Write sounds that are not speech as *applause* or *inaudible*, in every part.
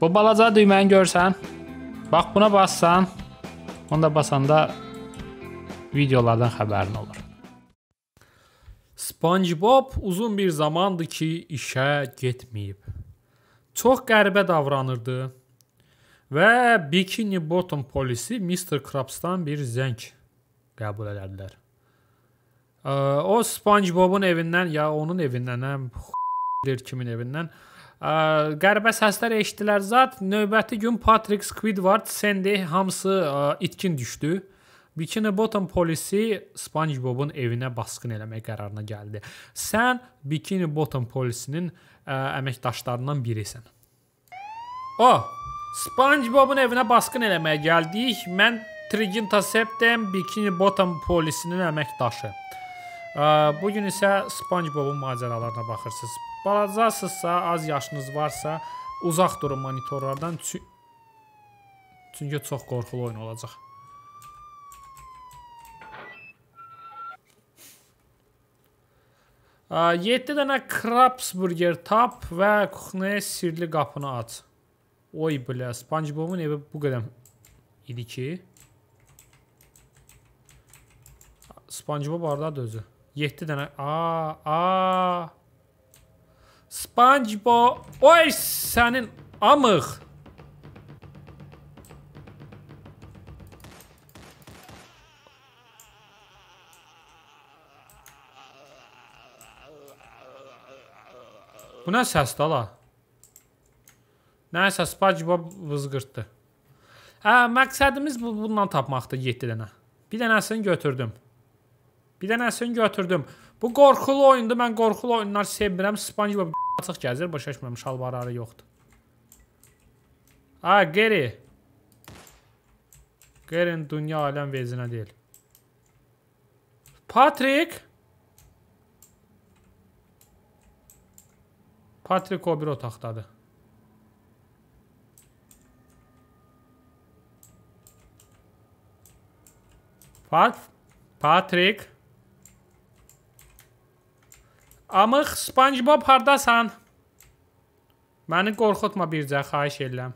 Bu balaca düyməni görsən, bax buna bassan, onda basanda videolardan xəbərin olur. SpongeBob uzun bir zamandır ki, işə getməyib. Çox qəribə davranırdı və Bikini Bottom polisi Mr. Krabs-dan bir zəng qəbul elədilər. O SpongeBob-un evindən ya onun evindən həm deyir kimin evindən. Ə, qəribə səslər eşitdilər. Zat növbəti gün Patrick Squidward, Sandy hamısı ə, itkin düşdü. Bikini Bottom polisi SpongeBob'un evinə basqın eləmək qərarına gəldi. Sən Bikini Bottom polisinin ə, əməkdaşlarından birisən. O, SpongeBob'un evinə basqın eləməyə gəldik. Mən Trigintaseptem Bikini Bottom polisinin əməkdaşı. Ə, bu gün isə SpongeBob'un macəralarına baxırsınız. Balacasınızsa, az yaşınız varsa uzaq durun monitorlardan. Çü Çünki çox qorxulu oyun olacaq. A, 7 dənə Krabsburger tap və kuxnaya sirli qapını aç. Oy bilə, SpongeBob'un evi bu qədər idi ki. SpongeBob hardadır özü? 7 dənə. A, a. SpongeBob. Oy sənin amıq. Bu nə səsdir ala? Nəsə SpongeBob vızqırtdı. Hə, məqsədimiz bu bundan tapmaqdır 7 dənə. Bir dənəsini götürdüm. Bir dənəsini götürdüm. Bu qorxulu oyundur. Mən qorxulu oyunlar sevmirəm. SpongeBob *laughs* açıq gəzir. Başa düşmürəm şalvarları yoxdur. Ha, geri. Gerin dünya aləm vezinə deyil. Patrick. Patrick o bir otaqdadır. Pat Patrick. Amıq, SpongeBob hardasan? Məni qorxutma bircə, xahiş edirəm.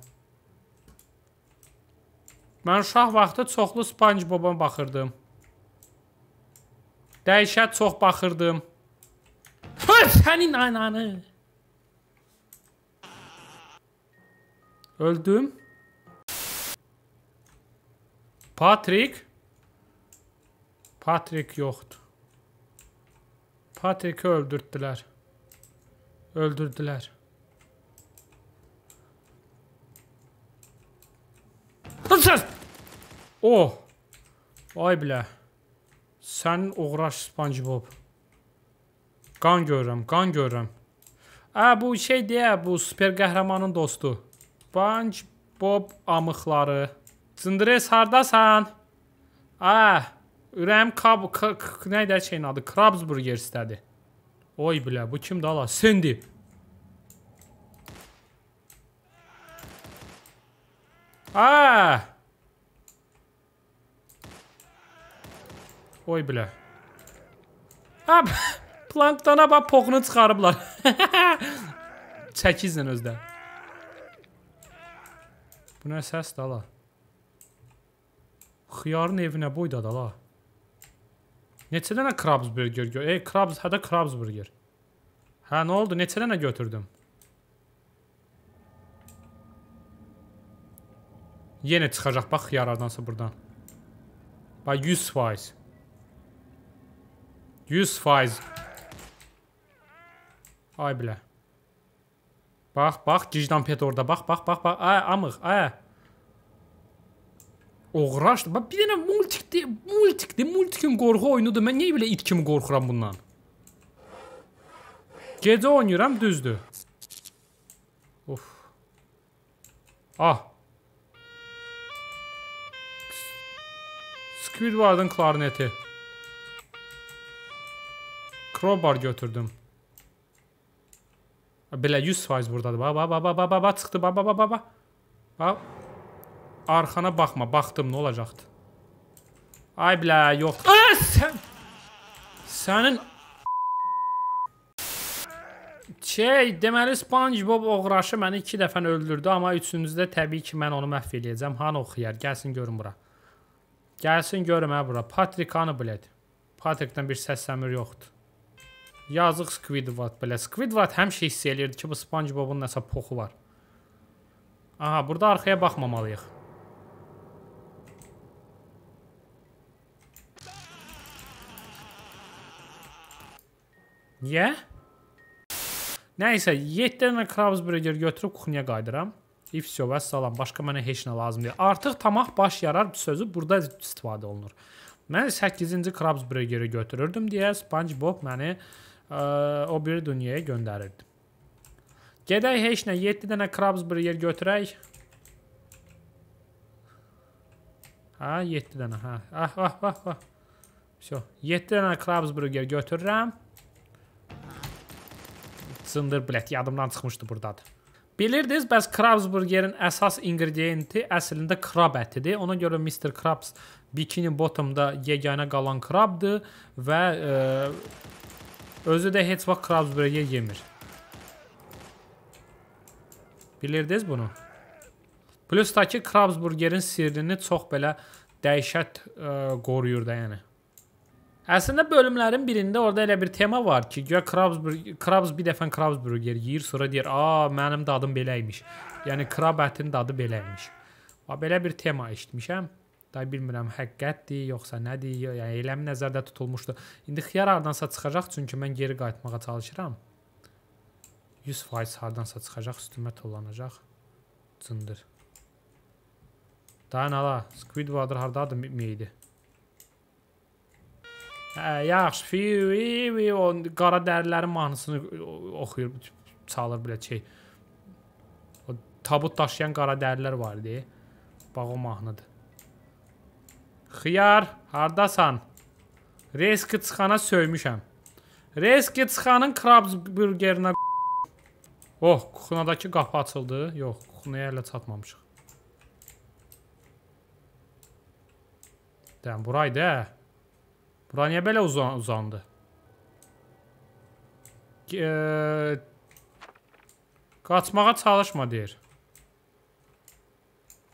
Mən uşaq vaxtı çoxlu SpongeBob-a baxırdım. Dəyişə çox baxırdım. Höf, sənin ananı! Öldüm. Patrik? Patrik yoxdur. Patrik'i öldürttülər. Öldürdülər. Hıçsız! Oh! Vay bilə. Sənin uğraş SpongeBob. Qan görürəm, qan görürəm. Ə, bu şey deyə, bu super qəhrəmanın dostu. SpongeBob amıqları. Cındres hardasan? Ə, Ürəyim Kab... Nə idi şeyin adı? Krabsburger istədi. Oy bilə, bu kimdir ala? Sendi. Aaa! Hə. Oy bilə. Ha, hə, planktona bax poxunu çıxarıblar. *laughs* Çəkizlə özdə. Bu nə səsdir ala? Xiyarın evinə boydadır ala. Neçə dənə Krabs burger gör? Ey, Krabs, hədə Krabs burger. Hə, nə oldu? Neçə dənə götürdüm? Yenə çıxacaq, bax xiyarlardansa buradan. Bax, 100 faiz. 100 faiz. Ay bilə. Bax, bax, Gicdan Pet orada. Bax, bax, bax, bax. Ə, amıq, ə. Oğraşdı. Bax bir dənə multikdir, multikdir, multikin qorxu oyunudur. Mən niyə belə it kimi qorxuram bundan? Gecə oynayıram, düzdür. Of. Ah. Squidward'ın klarneti. Crowbar götürdüm. Belə 100% burdadır. Ba ba ba ba ba ba çıxdı. Ba ba ba ba ba. Ba. Arxana baxma, baxdım, nə olacaqdı? Ay bilə, yox. Ay, sən... Sənin... Şey, deməli SpongeBob oğraşı məni iki dəfən öldürdü, amma üçüncüdə təbii ki, mən onu məhv eləyəcəm. Hanı oxuyar? Gəlsin görüm bura. Gəlsin görüm hə bura. Patrik hanı bilət? Patrikdən bir səsləmir yoxdur. Yazıq Squidward belə. Squidward həmişə hiss eləyirdi ki, bu SpongeBob'un nəsə poxu var. Aha, burada arxaya baxmamalıyıq. Niyə? Nəysə, 7 dənə krabs burger götürüb kuxniyə qayıdıram. İf всё, vəssalam. Başqa mənə heç nə lazım deyil. Artıq tamah baş yarar sözü burada istifadə olunur. Mən 8-ci krabs burgeri götürürdüm deyə SpongeBob məni ə, e, o bir dünyaya göndərirdi. Gedək heç nə 7 dənə krabs burger götürək. Hə, 7 dənə, hə. Ah, ah, ah, ah. Всё, 7 dənə krabs burger götürürəm. Sındır, blət, yadımdan çıxmışdı burdadır. Bilirdiniz, bəs Krabsburgerin əsas ingredienti əslində krab ətidir. Ona görə Mr. Krabs Bikini Bottom-da yeganə qalan krabdır və ə, e, özü də heç vaxt Krabsburger yemir. Bilirdiniz bunu? Plus da ki, Krabsburgerin sirrini çox belə dəhşət ə, e, qoruyur da, yəni. Əslində bölümlərin birində orada elə bir tema var ki, guya Krabs Krabs bir dəfə Krabsburger yeyir, sonra deyir, "A, mənim dadım belə imiş." Yəni krab ətinin dadı belə imiş. Va belə bir tema eşitmişəm. Da bilmirəm həqiqətdir, yoxsa nədir, yəni eləm nəzərdə tutulmuşdu. İndi xiyar hardansa çıxacaq, çünki mən geri qayıtmağa çalışıram. 100% hardansa çıxacaq, üstümə tollanacaq. Cındır. Dayan ala, Squidward hardadır meydi? Hə, yaxşı, fi, fi, o qara dərilərin mahnısını oxuyur, çalır belə şey. O tabut daşıyan qara dərilər var idi. Bax o mahnıdır. Xiyar, hardasan? Reski çıxana söymüşəm. Reski çıxanın krabs burgerinə Oh, kuxunadakı qapı açıldı. Yox, kuxunaya elə çatmamışıq. Dən buraydı, hə? Bura niyə belə uzan uzandı? E Qaçmağa çalışma deyir.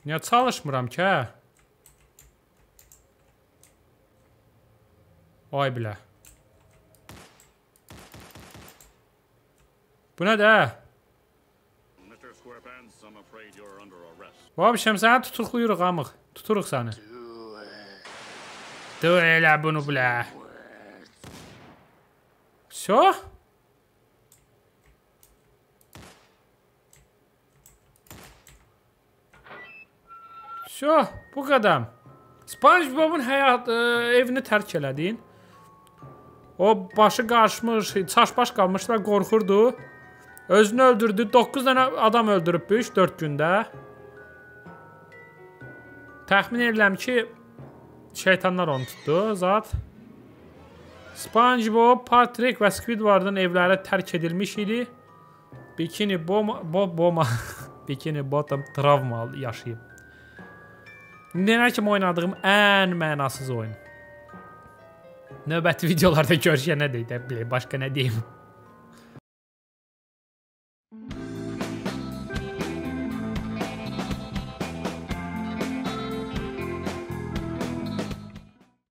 Niyə çalışmıram ki? Hə? Ay bilə. Bu nədir? Vabişəm, hə? səni tutuqluyuruq, amıq. Tuturuq səni. Кто эля буну бля? Все? Все, bu qədər. SpongeBob'un həyat ə, evini tərk elədin. O başı qarışmış, çaşbaş qalmışdı və qorxurdu. Özünü öldürdü. 9 dənə adam öldürübmüş 4 gündə. Təxmin edirəm ki, şeytanlar onu tutdu. Zat. SpongeBob, Patrick və Squidward'ın evləri tərk edilmiş idi. Bikini Boma, Bob *laughs* Boma, Bikini Bottom travma yaşayıb. Deyənə kimi oynadığım ən mənasız oyun. Növbəti *laughs* videolarda görüşənə deyək də, başqa nə deyim.